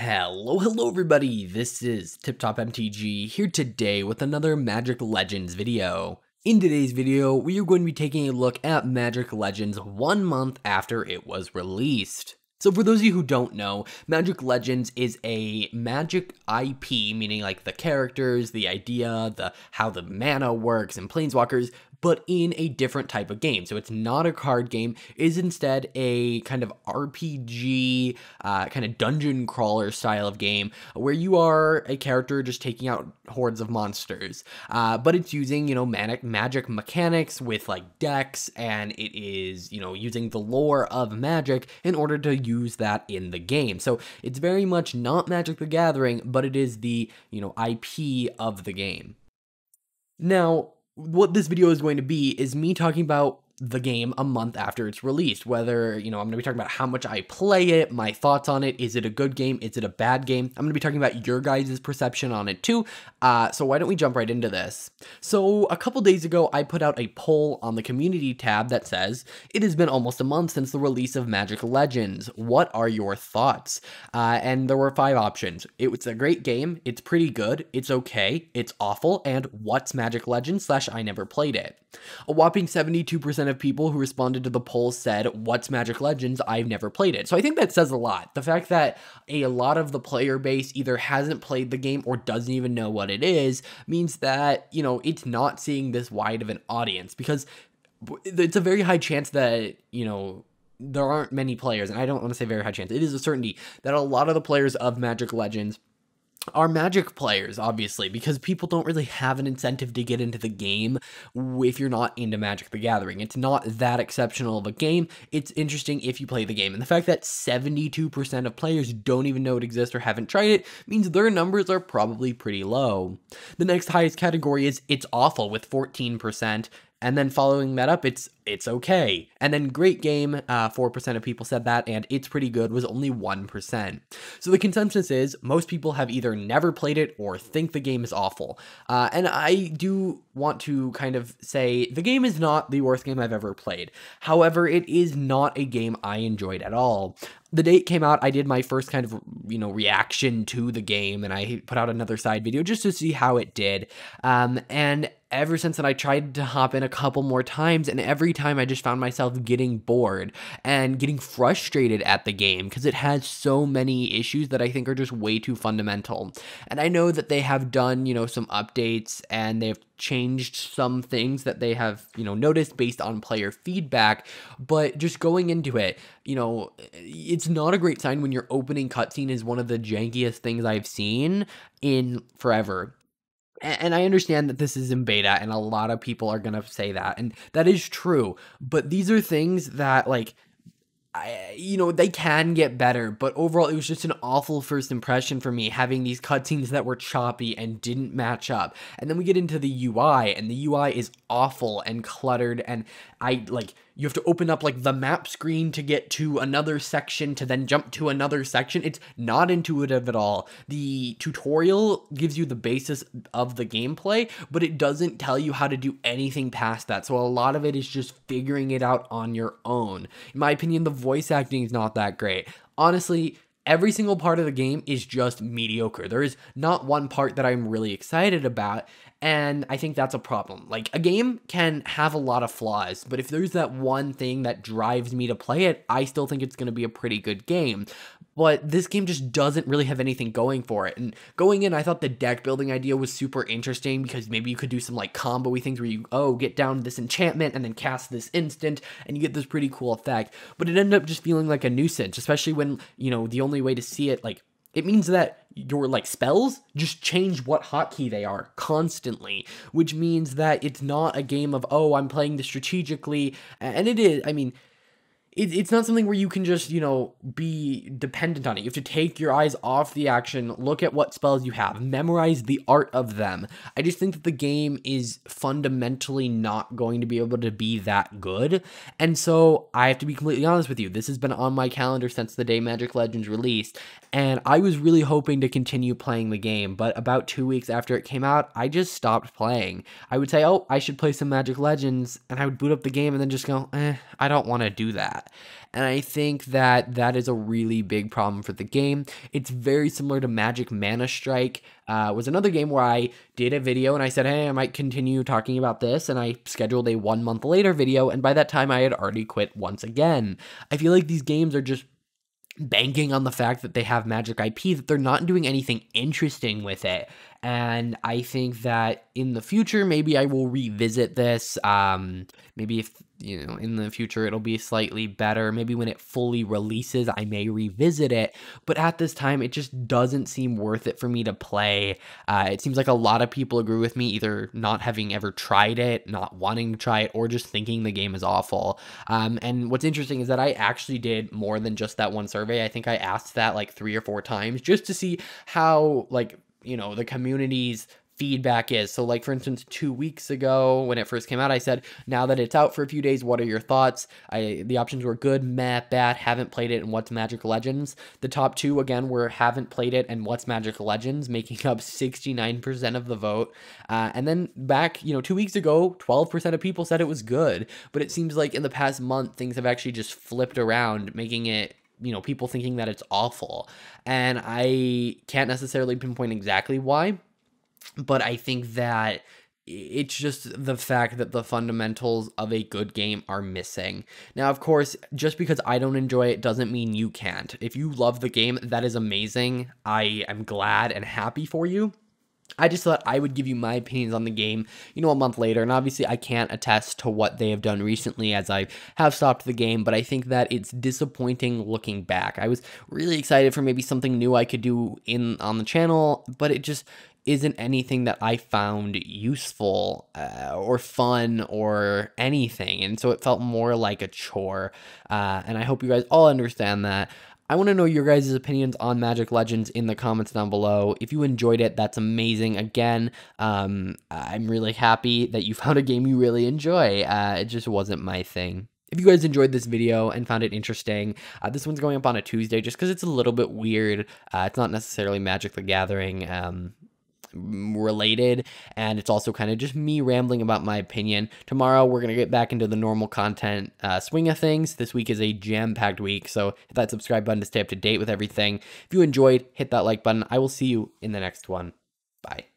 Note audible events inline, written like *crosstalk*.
Hello, hello everybody, this is Tip Top MTG here today with another Magic Legends video. In today's video, we are going to be taking a look at Magic Legends one month after it was released. So for those of you who don't know, Magic Legends is a magic IP, meaning like the characters, the idea, the how the mana works and planeswalkers, but in a different type of game. So it's not a card game, is instead a kind of RPG, uh, kind of dungeon crawler style of game where you are a character just taking out hordes of monsters. Uh, but it's using, you know, manic magic mechanics with like decks, and it is, you know, using the lore of magic in order to use that in the game. So it's very much not Magic the Gathering, but it is the, you know, IP of the game. Now, what this video is going to be is me talking about the game a month after it's released. Whether, you know, I'm going to be talking about how much I play it, my thoughts on it. Is it a good game? Is it a bad game? I'm going to be talking about your guys' perception on it too. Uh, so why don't we jump right into this? So a couple days ago, I put out a poll on the community tab that says, It has been almost a month since the release of Magic Legends. What are your thoughts? Uh, and there were five options. It was a great game. It's pretty good. It's okay. It's awful. And what's Magic Legends slash I never played it? A whopping 72% of people who responded to the poll said, What's Magic Legends? I've never played it. So I think that says a lot. The fact that a lot of the player base either hasn't played the game or doesn't even know what it is means that, you know, it's not seeing this wide of an audience because it's a very high chance that, you know, there aren't many players, and I don't want to say very high chance. It is a certainty that a lot of the players of Magic Legends are magic players, obviously, because people don't really have an incentive to get into the game if you're not into Magic the Gathering. It's not that exceptional of a game. It's interesting if you play the game. And the fact that 72% of players don't even know it exists or haven't tried it means their numbers are probably pretty low. The next highest category is It's Awful with 14% and then following that up it's it's okay and then great game uh, 4% of people said that and it's pretty good was only 1% so the consensus is most people have either never played it or think the game is awful uh, and i do want to kind of say the game is not the worst game I've ever played. However, it is not a game I enjoyed at all. The date came out, I did my first kind of, you know, reaction to the game and I put out another side video just to see how it did. Um, and ever since then I tried to hop in a couple more times and every time I just found myself getting bored and getting frustrated at the game because it has so many issues that I think are just way too fundamental. And I know that they have done, you know, some updates and they've changed some things that they have, you know, noticed based on player feedback. But just going into it, you know, it's not a great sign when your opening cutscene is one of the jankiest things I've seen in forever. And I understand that this is in beta, and a lot of people are going to say that. And that is true. But these are things that, like, I, you know, they can get better, but overall, it was just an awful first impression for me having these cutscenes that were choppy and didn't match up. And then we get into the UI, and the UI is awful and cluttered, and I like you have to open up like the map screen to get to another section to then jump to another section. It's not intuitive at all. The tutorial gives you the basis of the gameplay, but it doesn't tell you how to do anything past that. So a lot of it is just figuring it out on your own. In my opinion, the voice acting is not that great. Honestly, every single part of the game is just mediocre. There is not one part that I'm really excited about. And I think that's a problem. Like, a game can have a lot of flaws, but if there's that one thing that drives me to play it, I still think it's going to be a pretty good game. But this game just doesn't really have anything going for it. And going in, I thought the deck building idea was super interesting because maybe you could do some like combo y things where you, oh, get down this enchantment and then cast this instant and you get this pretty cool effect. But it ended up just feeling like a nuisance, especially when, you know, the only way to see it, like, it means that your like spells just change what hotkey they are constantly, which means that it's not a game of, oh, I'm playing this strategically. And it is, I mean, it, it's not something where you can just, you know, be dependent on it. You have to take your eyes off the action, look at what spells you have, memorize the art of them. I just think that the game is fundamentally not going to be able to be that good. And so I have to be completely honest with you. This has been on my calendar since the day Magic Legends released, and I was really hoping to continue playing the game, but about two weeks after it came out, I just stopped playing. I would say, oh, I should play some Magic Legends, and I would boot up the game and then just go, eh, I don't want to do that. And I think that that is a really big problem for the game. It's very similar to Magic Mana Strike, uh, was another game where I did a video and I said, hey, I might continue talking about this. And I scheduled a one month later video. And by that time, I had already quit once again. I feel like these games are just banking on the fact that they have magic IP, that they're not doing anything interesting with it. And I think that in the future, maybe I will revisit this. Um, maybe if you know, in the future it'll be slightly better. Maybe when it fully releases, I may revisit it. But at this time, it just doesn't seem worth it for me to play. Uh, it seems like a lot of people agree with me, either not having ever tried it, not wanting to try it, or just thinking the game is awful. Um, and what's interesting is that I actually did more than just that one survey. I think I asked that like three or four times just to see how, like, you know, the community's feedback is. So, like for instance, two weeks ago when it first came out, I said, "Now that it's out for a few days, what are your thoughts?" I the options were good, meh, bad, haven't played it, and what's Magic Legends. The top two again were haven't played it and what's Magic Legends, making up 69% of the vote. Uh, and then back, you know, two weeks ago, 12% of people said it was good. But it seems like in the past month, things have actually just flipped around, making it you know people thinking that it's awful and i can't necessarily pinpoint exactly why but I think that it's just the fact that the fundamentals of a good game are missing. Now, of course, just because I don't enjoy it doesn't mean you can't. If you love the game, that is amazing. I am glad and happy for you. I just thought I would give you my opinions on the game, you know, a month later. And obviously, I can't attest to what they have done recently as I have stopped the game, but I think that it's disappointing looking back. I was really excited for maybe something new I could do in on the channel, but it just isn't anything that I found useful uh, or fun or anything. And so it felt more like a chore. Uh, and I hope you guys all understand that. I want to know your guys' opinions on Magic Legends in the comments down below. If you enjoyed it, that's amazing. Again, um, I'm really happy that you *laughs* found a game you really enjoy. Uh, it just wasn't my thing. If you guys enjoyed this video and found it interesting, uh, this one's going up on a Tuesday just because it's a little bit weird. Uh, it's not necessarily Magic the Gathering. Um, related. And it's also kind of just me rambling about my opinion. Tomorrow, we're going to get back into the normal content uh, swing of things. This week is a jam packed week. So hit that subscribe button to stay up to date with everything. If you enjoyed, hit that like button. I will see you in the next one. Bye.